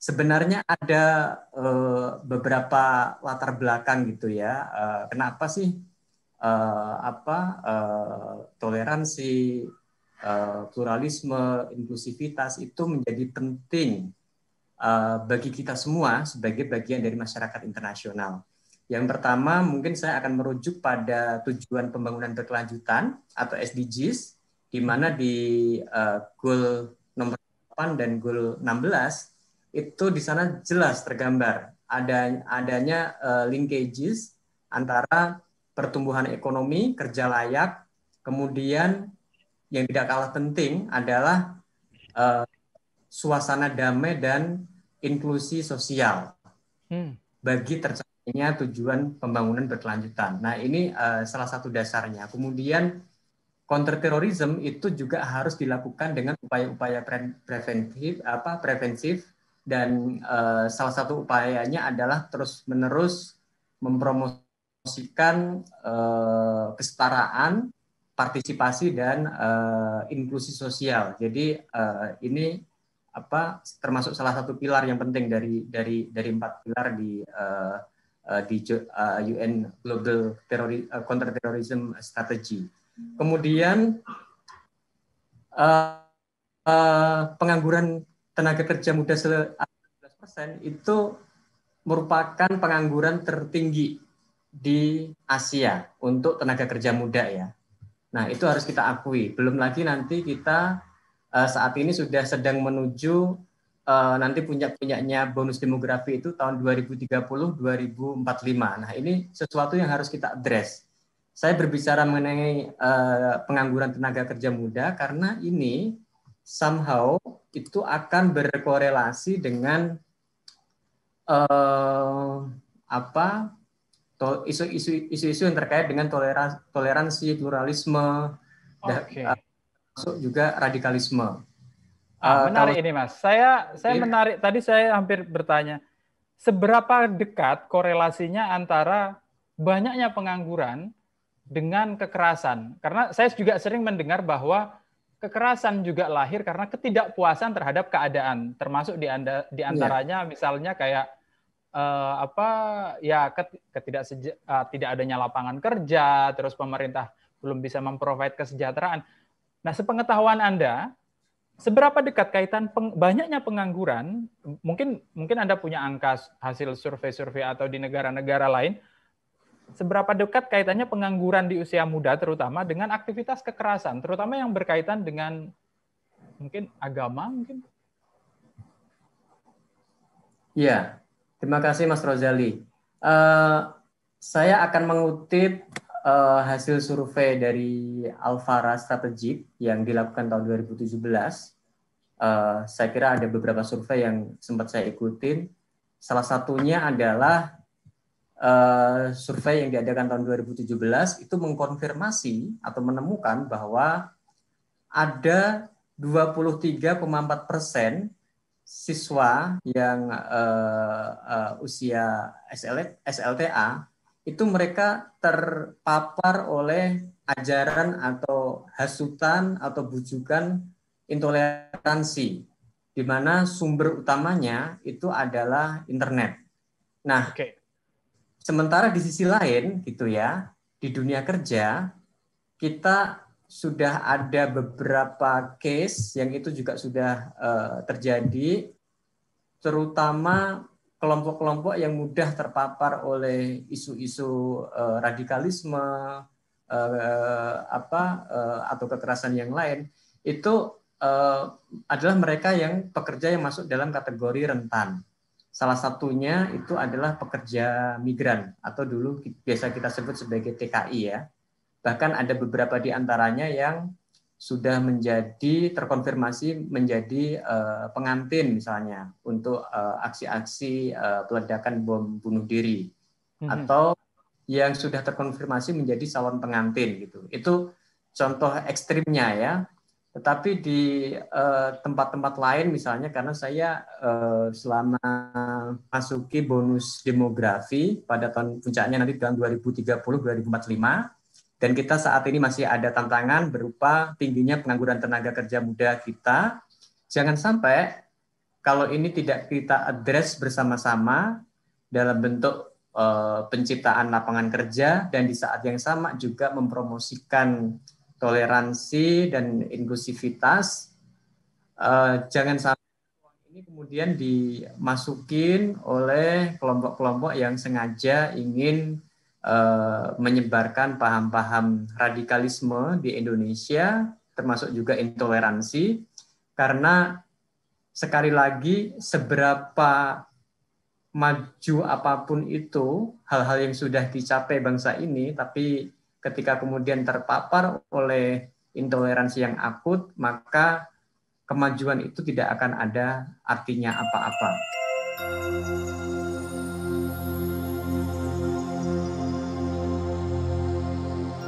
sebenarnya ada uh, beberapa latar belakang gitu ya. Uh, kenapa sih uh, apa uh, toleransi, uh, pluralisme, inklusivitas itu menjadi penting uh, bagi kita semua sebagai bagian dari masyarakat internasional. Yang pertama mungkin saya akan merujuk pada tujuan pembangunan berkelanjutan atau SDGs di mana di uh, goal nomor 8 dan goal 16 itu di sana jelas tergambar ada adanya uh, linkages antara pertumbuhan ekonomi kerja layak kemudian yang tidak kalah penting adalah uh, suasana damai dan inklusi sosial hmm. bagi tercapainya tujuan pembangunan berkelanjutan. Nah ini uh, salah satu dasarnya. Kemudian terorisme itu juga harus dilakukan dengan upaya-upaya preventif apa preventif dan uh, salah satu upayanya adalah terus-menerus mempromosikan uh, kesetaraan, partisipasi dan uh, inklusi sosial. Jadi uh, ini apa termasuk salah satu pilar yang penting dari dari dari empat pilar di uh, di UN Global Terori uh, Counterterrorism Strategy. Kemudian pengangguran tenaga kerja muda 11 persen itu merupakan pengangguran tertinggi di Asia untuk tenaga kerja muda ya. Nah itu harus kita akui. Belum lagi nanti kita eh, saat ini sudah sedang menuju eh, nanti punya punyanya bonus demografi itu tahun 2030 2045. Nah, ini sesuatu yang harus kita address. Saya berbicara mengenai eh, pengangguran tenaga kerja muda karena ini somehow itu akan berkorelasi dengan uh, apa isu-isu isu yang terkait dengan toleransi, toleransi pluralisme okay. dan uh, juga radikalisme. Ah, eh, menarik kalau, ini mas. Saya saya ini. Iya. menarik tadi saya hampir bertanya seberapa dekat korelasinya antara banyaknya pengangguran dengan kekerasan. Karena saya juga sering mendengar bahwa kekerasan juga lahir karena ketidakpuasan terhadap keadaan, termasuk di anda di iya. antaranya yeah. misalnya kayak uh, apa ya ketidak uh, eh, tidak adanya lapangan kerja, terus pemerintah belum bisa memprovide kesejahteraan. Nah, sepengetahuan Anda, seberapa dekat kaitan peng, banyaknya pengangguran? Mungkin mungkin Anda punya angka hasil survei-survei atau di negara-negara lain seberapa dekat kaitannya pengangguran di usia muda terutama dengan aktivitas kekerasan, terutama yang berkaitan dengan mungkin agama mungkin? Ya, terima kasih Mas Rozali. Uh, saya akan mengutip uh, hasil survei dari Alfara Strategic yang dilakukan tahun 2017. Uh, eh, saya kira ada beberapa survei yang sempat saya ikutin. Salah satunya adalah Eh, survei yang diadakan tahun 2017 itu mengkonfirmasi atau menemukan bahwa ada 23,4 persen siswa yang uh, uh, usia SL, SLTA itu mereka terpapar oleh ajaran atau hasutan atau bujukan intoleransi di mana sumber utamanya itu adalah internet. Nah, okay. Sementara di sisi lain gitu ya, di dunia kerja kita sudah ada beberapa case yang itu juga sudah uh, terjadi terutama kelompok-kelompok yang mudah terpapar oleh isu-isu uh, radikalisme uh, apa uh, atau kekerasan yang lain itu uh, adalah mereka yang pekerja yang masuk dalam kategori rentan Salah satunya itu adalah pekerja migran atau dulu biasa kita sebut sebagai TKI ya. Bahkan ada beberapa di antaranya yang sudah menjadi terkonfirmasi menjadi eh, pengantin misalnya untuk eh, aksi-aksi eh, peledakan bom bunuh diri mhm. atau yang sudah terkonfirmasi menjadi calon pengantin gitu. Itu contoh ekstrimnya ya tetapi di eh, tempat-tempat uh, lain misalnya karena saya uh, selama masuki bonus demografi pada tahun puncaknya nanti tahun 2030 2045 dan kita saat ini masih ada tantangan berupa tingginya pengangguran tenaga kerja muda kita. Jangan sampai kalau ini tidak kita address bersama-sama dalam bentuk uh, penciptaan lapangan kerja dan di saat yang sama juga mempromosikan toleransi dan inklusivitas. Uh, jangan sampai ini kemudian dimasukin oleh kelompok-kelompok yang sengaja ingin uh, menyebarkan paham-paham radikalisme di Indonesia, termasuk juga intoleransi, karena sekali lagi seberapa maju apapun itu, hal-hal yang sudah dicapai bangsa ini, tapi ketika kemudian terpapar oleh intoleransi yang akut, maka kemajuan itu tidak akan ada artinya apa-apa.